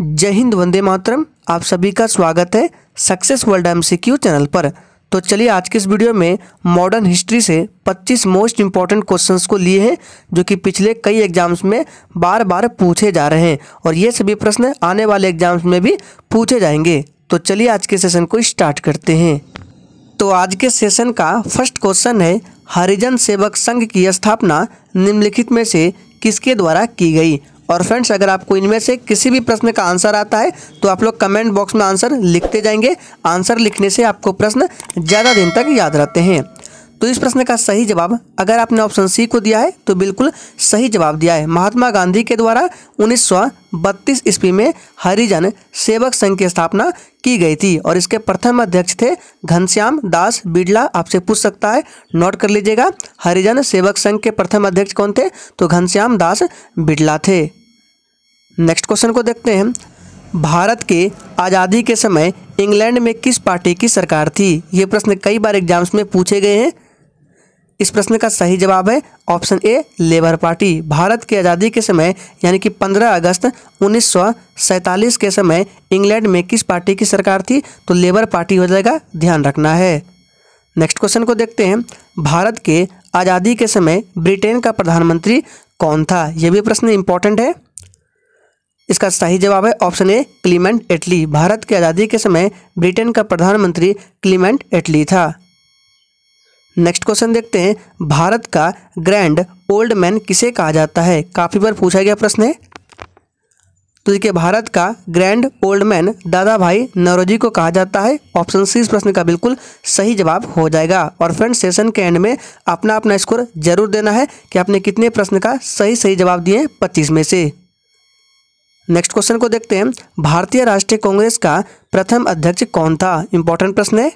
जय हिंद वंदे मातरम आप सभी का स्वागत है सक्सेस वर्ल्ड एम चैनल पर तो चलिए आज के इस वीडियो में मॉडर्न हिस्ट्री से 25 मोस्ट इंपॉर्टेंट क्वेश्चंस को लिए हैं जो कि पिछले कई एग्जाम्स में बार बार पूछे जा रहे हैं और ये सभी प्रश्न आने वाले एग्जाम्स में भी पूछे जाएंगे तो चलिए आज के सेशन को स्टार्ट करते हैं तो आज के सेशन का फर्स्ट क्वेश्चन है हरिजन सेवक संघ की स्थापना निम्नलिखित में से किसके द्वारा की गई और फ्रेंड्स अगर आपको इनमें से किसी भी प्रश्न का आंसर आता है तो आप लोग कमेंट बॉक्स में आंसर लिखते जाएंगे आंसर लिखने से आपको प्रश्न ज़्यादा दिन तक याद रहते हैं तो इस प्रश्न का सही जवाब अगर आपने ऑप्शन सी को दिया है तो बिल्कुल सही जवाब दिया है महात्मा गांधी के द्वारा उन्नीस सौ बत्तीस ईस्वी में हरिजन सेवक संघ की स्थापना की गई थी और इसके प्रथम अध्यक्ष थे घनश्याम दास बिड़ला आपसे पूछ सकता है नोट कर लीजिएगा हरिजन सेवक संघ के प्रथम अध्यक्ष कौन थे तो घनश्याम दास बिड़ला थे नेक्स्ट क्वेश्चन को देखते हैं भारत के आज़ादी के समय इंग्लैंड में किस पार्टी की सरकार थी ये प्रश्न कई बार एग्जाम्स में पूछे गए हैं इस प्रश्न का सही जवाब है option A labour party Bharat की आज़ादी के समय यानी कि 15 अगस्त उन्नीस के समय इंग्लैंड में किस पार्टी की सरकार थी तो लेबर पार्टी हो जाएगा ध्यान रखना है नेक्स्ट क्वेश्चन को देखते हैं भारत के आज़ादी के समय ब्रिटेन का प्रधानमंत्री कौन था यह भी प्रश्न इंपॉर्टेंट है इसका सही जवाब है option A Clement Attlee Bharat की आज़ादी के समय ब्रिटेन का प्रधानमंत्री क्लीमेंट एटली था नेक्स्ट क्वेश्चन देखते हैं भारत का ग्रैंड ओल्ड मैन किसे कहा जाता है काफ़ी बार पूछा गया प्रश्न है तो देखिए भारत का ग्रैंड ओल्ड मैन दादा भाई नरोजी को कहा जाता है ऑप्शन सी इस प्रश्न का बिल्कुल सही जवाब हो जाएगा और फ्रेंड सेशन के एंड में अपना अपना स्कोर जरूर देना है कि आपने कितने प्रश्न का सही सही जवाब दिए पच्चीस में से नेक्स्ट क्वेश्चन को देखते हैं भारतीय राष्ट्रीय कांग्रेस का प्रथम अध्यक्ष कौन था इंपॉर्टेंट प्रश्न है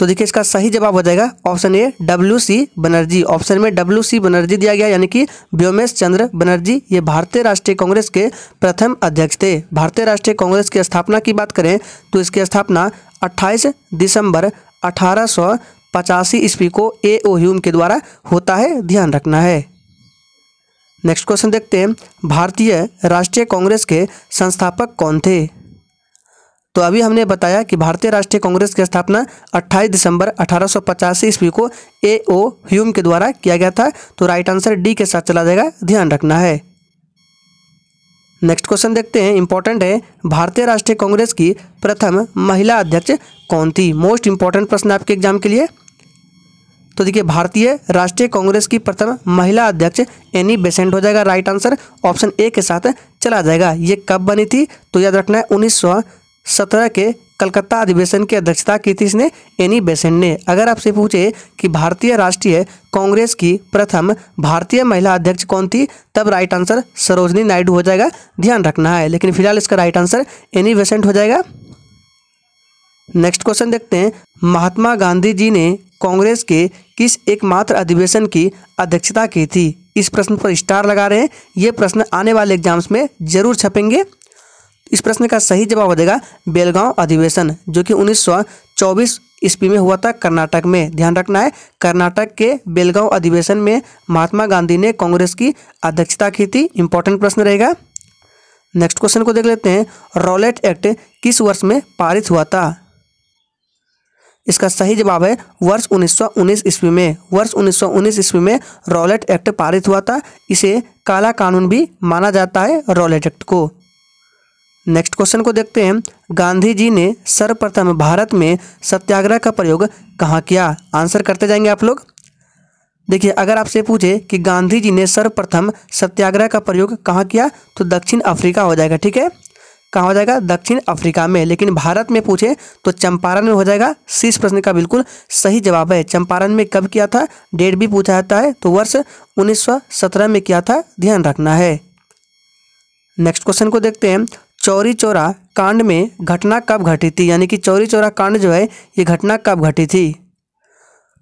तो देखिए इसका सही जवाब हो जाएगा option A W C Banerjee option में डब्ल्यू सी बनर्जी दिया गया यानी कि व्योमेश चंद्र बनर्जी ये भारतीय राष्ट्रीय कांग्रेस के प्रथम अध्यक्ष थे भारतीय राष्ट्रीय कांग्रेस की स्थापना की बात करें तो इसकी स्थापना 28 दिसंबर अठारह पचासी ईस्वी को ए ओ ह्यूम के द्वारा होता है ध्यान रखना है नेक्स्ट क्वेश्चन देखते हैं भारतीय राष्ट्रीय कांग्रेस के संस्थापक कौन थे तो अभी हमने बताया कि भारतीय राष्ट्रीय कांग्रेस की स्थापना 28 दिसंबर अठारह ईस्वी को ए ओ ह्यूम के द्वारा किया गया था तो राइट आंसर डी के साथ चला जाएगा ध्यान रखना है नेक्स्ट क्वेश्चन देखते हैं इंपॉर्टेंट है भारतीय राष्ट्रीय कांग्रेस की प्रथम महिला अध्यक्ष कौन थी मोस्ट इंपॉर्टेंट प्रश्न आपके एग्जाम के लिए तो देखिए भारतीय राष्ट्रीय कांग्रेस की प्रथम महिला अध्यक्ष एनी बेसेंट e हो जाएगा राइट आंसर ऑप्शन ए के साथ चला जाएगा ये कब बनी थी तो याद रखना है उन्नीस सत्रह के कलकत्ता अधिवेशन की अध्यक्षता की थी इसने एनी बेसेंट ने अगर आपसे पूछे कि भारतीय राष्ट्रीय कांग्रेस की प्रथम भारतीय महिला अध्यक्ष कौन थी तब राइट आंसर सरोजनी नायडू हो जाएगा ध्यान रखना है लेकिन फिलहाल इसका राइट आंसर एनी बेसेंट हो जाएगा नेक्स्ट क्वेश्चन देखते हैं महात्मा गांधी जी ने कांग्रेस के किस एकमात्र अधिवेशन की अध्यक्षता की थी इस प्रश्न पर स्टार लगा रहे हैं ये प्रश्न आने वाले एग्जाम्स में जरूर छपेंगे इस प्रश्न का सही जवाब देगा बेलगांव अधिवेशन जो कि उन्नीस सौ चौबीस ईस्वी में हुआ था कर्नाटक में ध्यान रखना है कर्नाटक के बेलगांव अधिवेशन में महात्मा गांधी ने कांग्रेस की अध्यक्षता की थी इंपॉर्टेंट प्रश्न रहेगा नेक्स्ट क्वेश्चन को देख लेते हैं रॉलेट एक्ट किस वर्ष में पारित हुआ था इसका सही जवाब है वर्ष 1919 ईस्वी में वर्ष 1919 ईस्वी में रॉलेट एक्ट पारित हुआ था इसे काला कानून भी माना जाता है रॉलेट एक्ट को नेक्स्ट क्वेश्चन को देखते हैं गांधी जी ने सर्वप्रथम भारत में सत्याग्रह का प्रयोग कहाँ किया आंसर करते जाएंगे आप लोग देखिए अगर आपसे पूछे कि गांधी जी ने सर्वप्रथम सत्याग्रह का प्रयोग कहाँ किया तो दक्षिण अफ्रीका हो जाएगा ठीक है कहाँ हो जाएगा दक्षिण अफ्रीका में लेकिन भारत में पूछे तो चंपारण में हो जाएगा शीर्ष प्रश्न का बिल्कुल सही जवाब है चंपारण में कब किया था डेट भी पूछा जाता है तो वर्ष उन्नीस में किया था ध्यान रखना है नेक्स्ट क्वेश्चन को देखते हैं चौरी चौरा कांड में घटना कब घटी थी यानी कि चौरी चौरा कांड जो है ये घटना कब घटी थी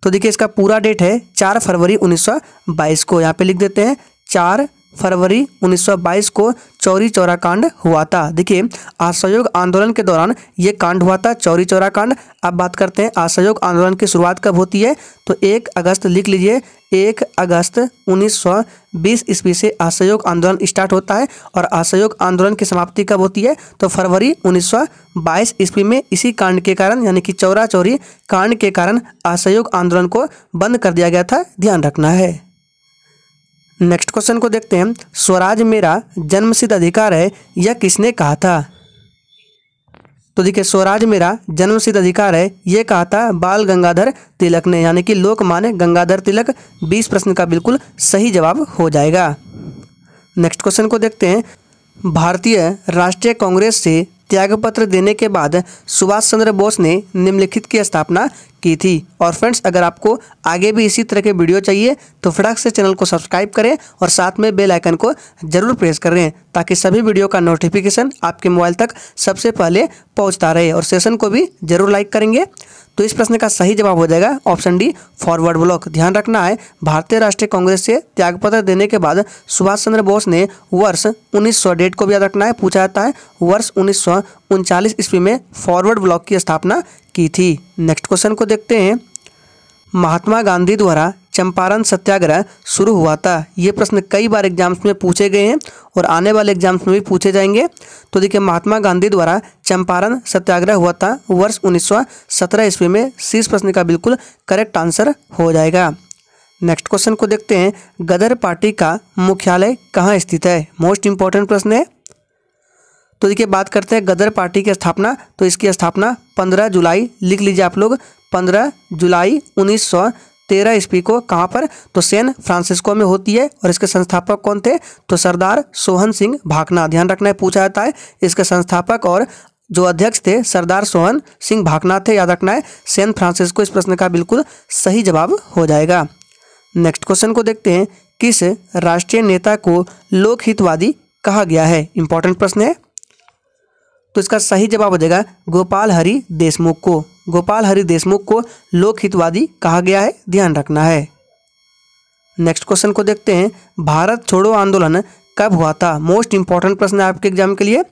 तो देखिए इसका पूरा डेट है चार फरवरी 1922 को यहाँ पे लिख देते हैं चार फरवरी 1922 को चौरी चौरा कांड हुआ था देखिए असहयोग आंदोलन के दौरान ये कांड हुआ था चौरी चौरा कांड अब बात करते हैं असहयोग आंदोलन की शुरुआत कब होती है तो एक अगस्त लिख लीजिए एक अगस्त 1920 ईस्वी से असहयोग आंदोलन स्टार्ट होता है और असहयोग आंदोलन की समाप्ति कब होती है तो फरवरी 1922 ईस्वी में इसी कांड के कारण यानी कि चौरा चौरी कांड के कारण असहयोग आंदोलन को बंद कर दिया गया था ध्यान रखना है नेक्स्ट क्वेश्चन को देखते हैं स्वराज मेरा जन्मसिद्ध अधिकार है यह किसने कहा था तो देखिए स्वराज मेरा सिद्ध अधिकार है ये कहा था बाल गंगाधर तिलक ने यानी कि लोकमान्य गंगाधर तिलक 20 प्रश्न का बिल्कुल सही जवाब हो जाएगा नेक्स्ट क्वेश्चन को देखते हैं भारतीय राष्ट्रीय कांग्रेस से त्यागपत्र देने के बाद सुभाष चंद्र बोस ने निम्नलिखित की स्थापना की थी और फ्रेंड्स अगर आपको आगे भी इसी तरह के वीडियो चाहिए तो फटाक से चैनल को सब्सक्राइब करें और साथ में बेल आइकन को ज़रूर प्रेस करें ताकि सभी वीडियो का नोटिफिकेशन आपके मोबाइल तक सबसे पहले पहुंचता रहे और सेशन को भी ज़रूर लाइक करेंगे तो इस प्रश्न का सही जवाब हो जाएगा ऑप्शन डी फॉरवर्ड ब्लॉक ध्यान रखना है भारतीय राष्ट्रीय कांग्रेस से त्यागपत्र देने के बाद सुभाष चंद्र बोस ने वर्ष 1900 को भी याद रखना है पूछा जाता है वर्ष उन्नीस ईस्वी में फॉरवर्ड ब्लॉक की स्थापना की थी नेक्स्ट क्वेश्चन को देखते हैं महात्मा गांधी द्वारा चंपारण सत्याग्रह शुरू हुआ था ये प्रश्न कई बार एग्जाम्स में पूछे गए हैं और आने वाले एग्जाम्स में भी पूछे जाएंगे तो देखिए महात्मा गांधी द्वारा चंपारण सत्याग्रह हुआ था वर्ष उन्नीस सौ ईस्वी में शीर्ष प्रश्न का बिल्कुल करेक्ट आंसर हो जाएगा नेक्स्ट क्वेश्चन को देखते हैं गदर पार्टी का मुख्यालय कहाँ स्थित है मोस्ट इंपॉर्टेंट प्रश्न है तो देखिए बात करते हैं गदर पार्टी की स्थापना तो इसकी स्थापना 15 जुलाई लिख लीजिए आप लोग 15 जुलाई उन्नीस तेरह ईस्वी को कहाँ पर तो सैन फ्रांसिस्को में होती है और इसके संस्थापक कौन थे तो सरदार सोहन सिंह भाकना ध्यान रखना है पूछा जाता है इसके संस्थापक और जो अध्यक्ष थे सरदार सोहन सिंह भाकना थे याद रखना है सैन फ्रांसिस्को इस प्रश्न का बिल्कुल सही जवाब हो जाएगा नेक्स्ट क्वेश्चन को देखते हैं किस राष्ट्रीय नेता को लोकहितवादी कहा गया है इंपॉर्टेंट प्रश्न है तो इसका सही जवाब हो जाएगा गोपाल हरि देशमुख को गोपाल हरि देशमुख को लोकहितवादी कहा गया है ध्यान रखना है नेक्स्ट क्वेश्चन को देखते हैं भारत छोड़ो आंदोलन कब हुआ था मोस्ट इंपॉर्टेंट प्रश्न है आपके एग्जाम के लिए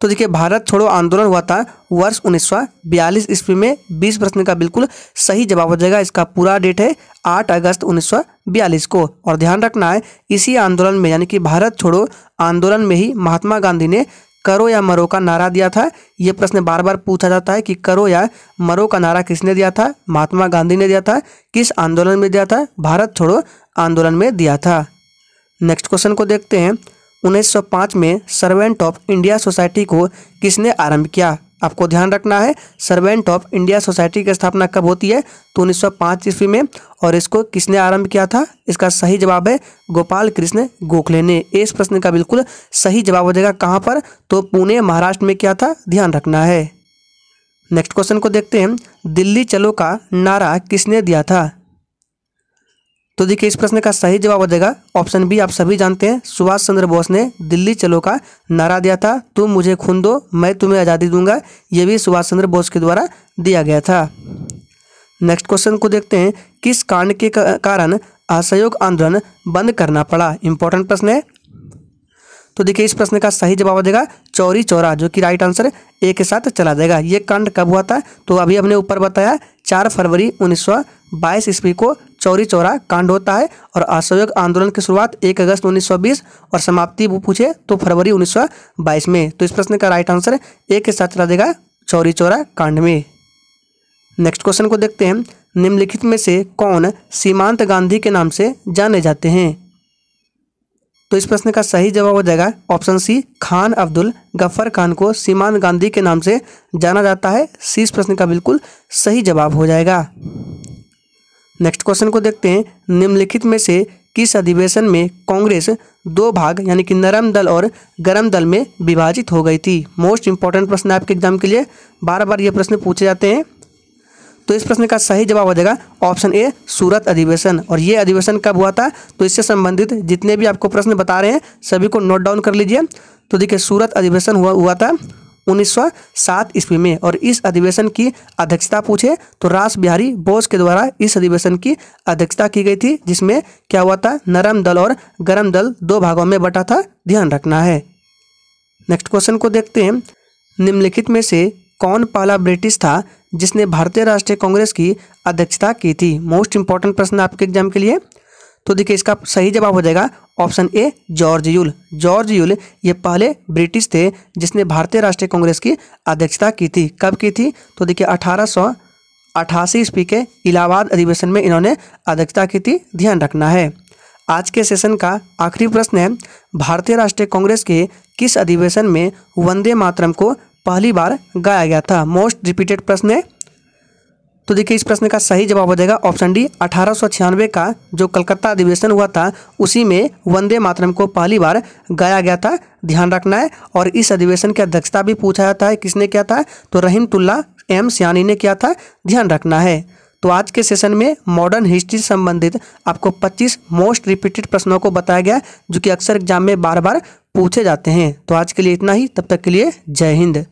तो देखिए भारत छोड़ो आंदोलन हुआ था वर्ष उन्नीस सौ बयालीस ईस्वी में बीस प्रश्न का बिल्कुल सही जवाब हो जाएगा इसका पूरा डेट है आठ अगस्त उन्नीस सौ बयालीस को और ध्यान रखना है इसी आंदोलन में यानी कि भारत छोड़ो आंदोलन में ही महात्मा गांधी ने करो या मरो का नारा दिया था ये प्रश्न बार बार पूछा जाता है कि करो या मरो का नारा किसने दिया था महात्मा गांधी ने दिया था किस आंदोलन में दिया था भारत छोड़ो आंदोलन में दिया था नेक्स्ट क्वेश्चन को देखते हैं 1905 में सर्वेंट ऑफ इंडिया सोसाइटी को किसने आरंभ किया आपको ध्यान रखना है सर्वेंट ऑफ इंडिया सोसाइटी की स्थापना कब होती है तो 1905 ईस्वी में और इसको किसने आरंभ किया था इसका सही जवाब है गोपाल कृष्ण गोखले ने इस प्रश्न का बिल्कुल सही जवाब हो जाएगा कहाँ पर तो पुणे महाराष्ट्र में किया था ध्यान रखना है नेक्स्ट क्वेश्चन को देखते हैं दिल्ली चलो का नारा किसने दिया था तो देखिए इस प्रश्न का सही जवाब हो जाएगा ऑप्शन बी आप सभी जानते हैं सुभाष चंद्र बोस ने दिल्ली चलो का नारा दिया था तुम मुझे खून दो मैं तुम्हें आज़ादी दूंगा यह भी सुभाष चंद्र बोस के द्वारा दिया गया था नेक्स्ट क्वेश्चन को देखते हैं किस कांड के कारण असहयोग आंदोलन बंद करना पड़ा इंपॉर्टेंट प्रश्न है तो देखिए इस प्रश्न का सही जवाब देगा चौरी चौरा जो कि राइट आंसर ए के साथ चला देगा ये कांड कब हुआ था तो अभी हमने ऊपर बताया चार फरवरी 1922 ईस्वी को चौरी चौरा कांड होता है और असहयोग आंदोलन की शुरुआत 1 अगस्त 1920 और समाप्ति वो पूछे तो फरवरी 1922 में तो इस प्रश्न का राइट आंसर एक के साथ चला देगा चौरी चौरा कांड में नेक्स्ट क्वेश्चन को देखते हैं निम्नलिखित में से कौन सीमांत गांधी के नाम से जाने जाते हैं तो इस प्रश्न का सही जवाब हो जाएगा ऑप्शन सी खान अब्दुल गफर खान को सीमांत गांधी के नाम से जाना जाता है सी इस प्रश्न का बिल्कुल सही जवाब हो जाएगा नेक्स्ट क्वेश्चन को देखते हैं निम्नलिखित में से किस अधिवेशन में कांग्रेस दो भाग यानी कि नरम दल और गरम दल में विभाजित हो गई थी मोस्ट इंपॉर्टेंट प्रश्न आपके एग्जाम के लिए बार बार ये प्रश्न पूछे जाते हैं तो इस प्रश्न का सही जवाब हो जाएगा ऑप्शन ए सूरत अधिवेशन और ये अधिवेशन कब हुआ था तो इससे संबंधित जितने भी आपको प्रश्न बता रहे हैं सभी को नोट डाउन कर लीजिए तो देखिए सूरत अधिवेशन हुआ हुआ था 1907 ईस्वी में और इस अधिवेशन की अध्यक्षता पूछे तो रास बिहारी बोस के द्वारा इस अधिवेशन की अध्यक्षता की गई थी जिसमें क्या हुआ था नरम दल और गर्म दल दो भागों में बटा था ध्यान रखना है नेक्स्ट क्वेश्चन को देखते हैं निम्नलिखित में से कौन पाला ब्रिटिश था जिसने भारतीय राष्ट्रीय कांग्रेस की अध्यक्षता की थी मोस्ट इंपॉर्टेंट प्रश्न आपके एग्जाम के लिए तो देखिए इसका सही जवाब हो जाएगा option A George Yule George Yule ये पहले ब्रिटिश थे जिसने भारतीय राष्ट्रीय कांग्रेस की अध्यक्षता की थी कब की थी तो देखिए अठारह सौ अठासी ईस्वी के इलाहाबाद अधिवेशन में इन्होंने अध्यक्षता की थी ध्यान रखना है आज के सेशन का आखिरी प्रश्न है भारतीय राष्ट्रीय कांग्रेस के किस अधिवेशन में वंदे मातरम को पहली बार गाया गया था मोस्ट रिपीटेड प्रश्न है तो देखिए इस प्रश्न का सही जवाब हो जाएगा ऑप्शन डी अठारह का जो कलकत्ता अधिवेशन हुआ था उसी में वंदे मातरम को पहली बार गाया गया था ध्यान रखना है और इस अधिवेशन की अध्यक्षता भी पूछा जाता है किसने किया था तो रहीम तुल्ला एम सियानी ने किया था ध्यान रखना है तो आज के सेशन में मॉडर्न हिस्ट्री से संबंधित आपको 25 मोस्ट रिपीटेड प्रश्नों को बताया गया जो कि अक्सर एग्जाम में बार बार पूछे जाते हैं तो आज के लिए इतना ही तब तक के लिए जय हिंद